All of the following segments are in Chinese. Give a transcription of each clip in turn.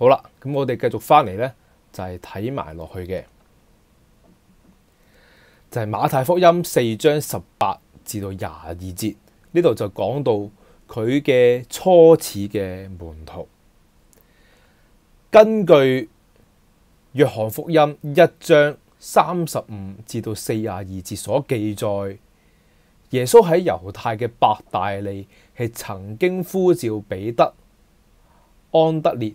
好啦，咁我哋继续翻嚟咧，就系睇埋落去嘅，就系马太福音四章十八至到廿二节，呢度就讲到佢嘅初始嘅门徒。根据约翰福音一章三十五至到四廿二节所记载，耶稣喺犹太嘅伯大利系曾经呼召彼得、安德烈。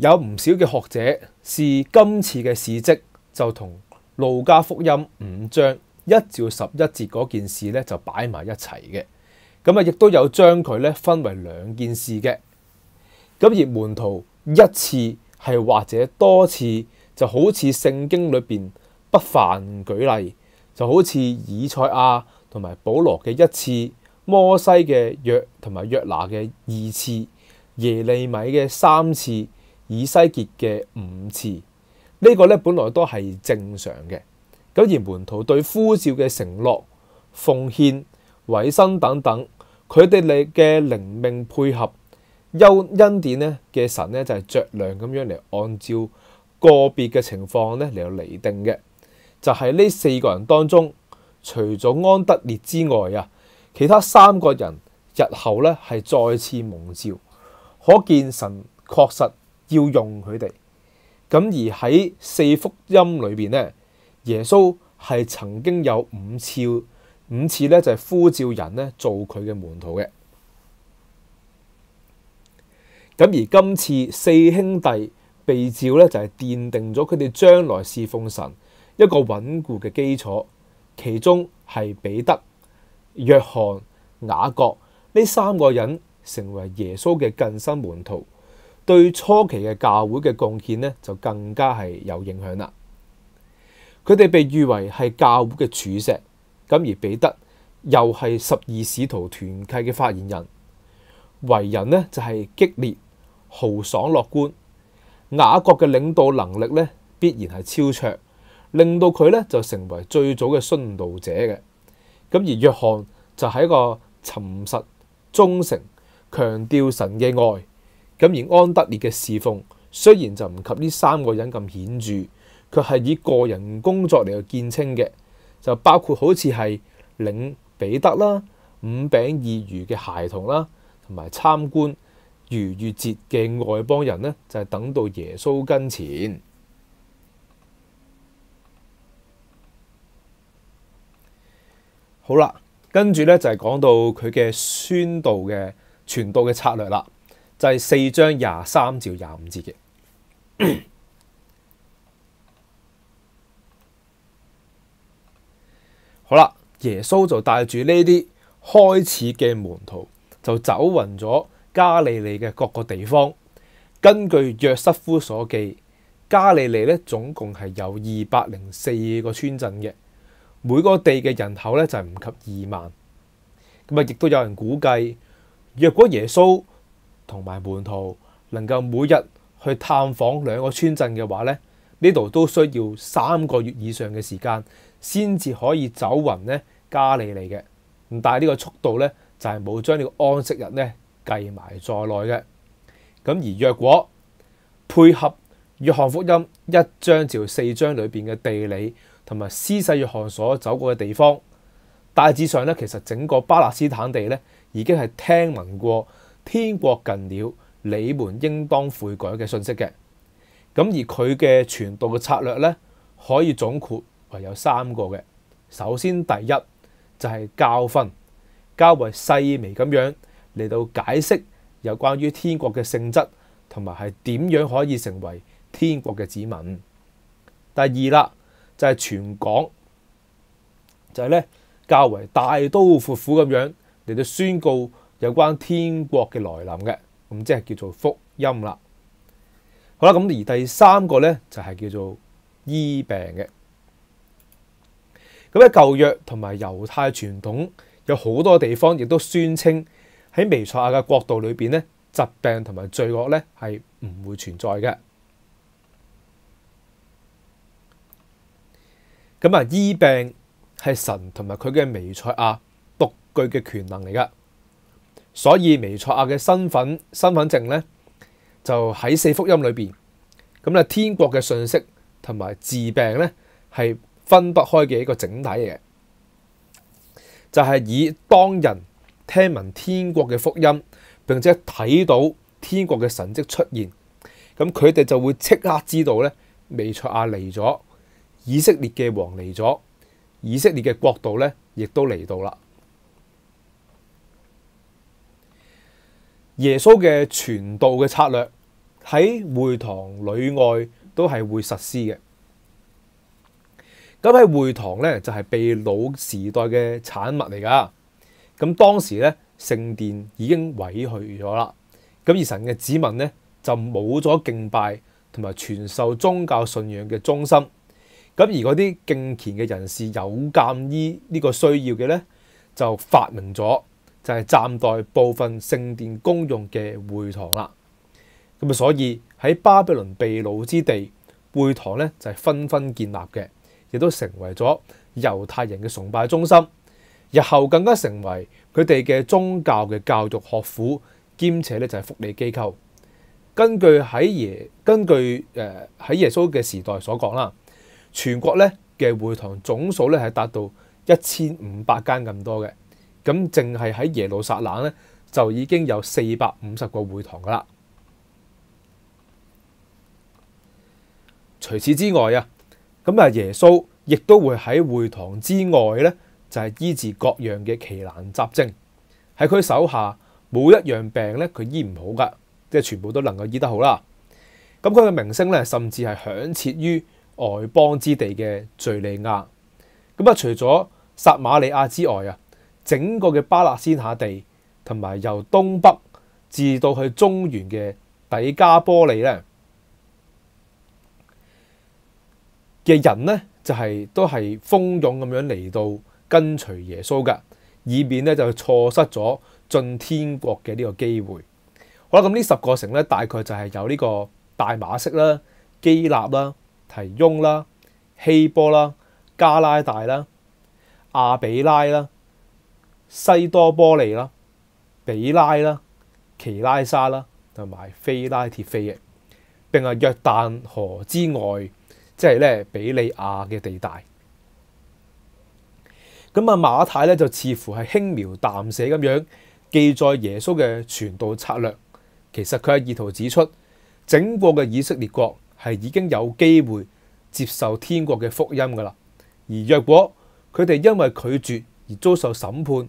有唔少嘅學者是今次嘅事跡，就同路加福音五章一至十一節嗰件事咧，就擺埋一齊嘅。咁啊，亦都有將佢咧分為兩件事嘅。咁而門徒一次係或者多次，就好似聖經裏边不凡舉例，就好似以賽亞同埋保羅嘅一次，摩西嘅約同埋約拿嘅二次，耶利米嘅三次。以西結嘅五次呢個咧，本來都係正常嘅。咁而門徒對呼召嘅承諾、奉獻、委身等等，佢哋嚟嘅靈命配合，又恩典咧嘅神咧就係酌量咁樣嚟按照個別嘅情況咧嚟嚟定嘅。就係呢四個人當中，除咗安德烈之外啊，其他三個人日後咧係再次蒙召，可見神確實。要用佢哋，咁而喺四福音里边呢，耶穌系曾经有五次五次咧就系呼召人咧做佢嘅门徒嘅。咁而今次四兄弟被召咧就系奠定咗佢哋将来侍奉神一个稳固嘅基础，其中系彼得、约翰、雅各呢三个人成为耶穌嘅近身门徒。对初期嘅教会嘅贡献呢，就更加系有影响啦。佢哋被誉为系教会嘅柱石，咁而彼得又系十二使徒团契嘅发言人，为人呢就系激烈、豪爽、乐观，雅各嘅领导能力呢，必然系超卓，令到佢呢就成为最早嘅殉道者嘅。咁而约翰就系一个沉实、忠诚，强调神嘅爱。咁而安德烈嘅侍奉，雖然就唔及呢三個人咁顯著，佢係以個人工作嚟去见稱嘅，就包括好似係領彼得啦、五餅二鱼嘅孩童啦，同埋參觀逾越節嘅外邦人呢，就係等到耶穌跟前。好啦，跟住呢，就係講到佢嘅宣道嘅傳道嘅策略啦。就係四章廿三至廿五節嘅 好啦。耶穌就帶住呢啲開始嘅門徒就走，勻咗加利利嘅各個地方。根據約瑟夫所記，加利利咧總共係有二百零四個村鎮嘅，每個地嘅人口咧就係唔及二萬。咁啊，亦都有人估計，若果耶穌同埋門徒能夠每日去探訪兩個村鎮嘅話咧，呢度都需要三個月以上嘅時間，先至可以走完咧加利利嘅。但係呢個速度咧就係冇將呢個安息日咧計埋在內嘅。咁而若果配合《約翰福音》一章至四章裏面嘅地理同埋施洗約翰所走過嘅地方，大致上咧其實整個巴勒斯坦地咧已經係聽聞過。天国近了，你们应当悔改嘅信息嘅。咁而佢嘅传道嘅策略咧，可以总括为有三个嘅。首先，第一就系教训，教为细微咁样嚟到解释有关于天国嘅性质，同埋系点样可以成为天国嘅子民。第二啦，就系全港，就系咧教为大刀阔斧咁样嚟到宣告。有关天国嘅来临嘅，咁即系叫做福音啦。好啦，咁而第三个咧就系叫做医病嘅。咁喺旧约同埋犹太传统有好多地方，亦都宣称喺微賽亚嘅国度里边咧，疾病同埋罪恶咧系唔会存在嘅。咁啊，医病系神同埋佢嘅微賽亚独具嘅权能嚟噶。所以微赛亚嘅身份、身份证咧，就喺四福音里边，咁咧天国嘅信息同埋治病咧系分不开嘅一个整体嘅，就系以当人听闻天国嘅福音，并且睇到天国嘅神迹出现，咁佢哋就会即刻知道咧微赛亚嚟咗，以色列嘅王嚟咗，以色列嘅国度咧亦都嚟到啦。耶稣嘅传道嘅策略喺会堂里外都系会实施嘅。咁喺会堂咧就系秘老时代嘅产物嚟噶。咁当时咧圣殿已经毁去咗啦。咁而神嘅子民咧就冇咗敬拜同埋传授宗教信仰嘅中心。咁而嗰啲敬虔嘅人士有鉴于呢个需要嘅咧就发明咗。就係暫代部分聖殿公用嘅會堂啦。咁啊，所以喺巴比倫秘難之地，會堂咧就係紛紛建立嘅，亦都成為咗猶太人嘅崇拜中心。日後更加成為佢哋嘅宗教嘅教育學府，兼且咧就係福利機構。根據喺耶，根據誒喺耶穌嘅時代所講啦，全國咧嘅會堂總數咧係達到一千五百間咁多嘅。咁，淨係喺耶路撒冷咧，就已經有四百五十個會堂噶啦。除此之外啊，咁啊，耶穌亦都會喺會堂之外咧，就係醫治各樣嘅奇難雜症。喺佢手下每一樣病咧，佢醫唔好噶，即係全部都能夠醫得好啦。咁佢嘅名聲咧，甚至係響徹於外邦之地嘅敍利亞。咁啊，除咗撒瑪利亞之外啊。整個嘅巴勒斯坦地，同埋由東北至到去中原嘅底加波利咧嘅人咧，就係都係蜂擁咁樣嚟到跟隨耶穌噶，以免咧就錯失咗進天国嘅呢個機會。好啦，咁呢十個城咧，大概就係有呢個大馬式啦、基納啦、提翁啦、希波啦、加拉大啦、阿比拉啦。西多波利啦、比拉啦、奇拉沙啦，同埋菲拉铁菲翼，并系约旦河之外，即系咧比利亚嘅地带。咁啊，马太咧就似乎系轻描淡写咁样记载耶稣嘅传道策略。其实佢系意图指出，整个嘅以色列国系已经有机会接受天国嘅福音噶啦。而若果佢哋因为拒绝而遭受审判。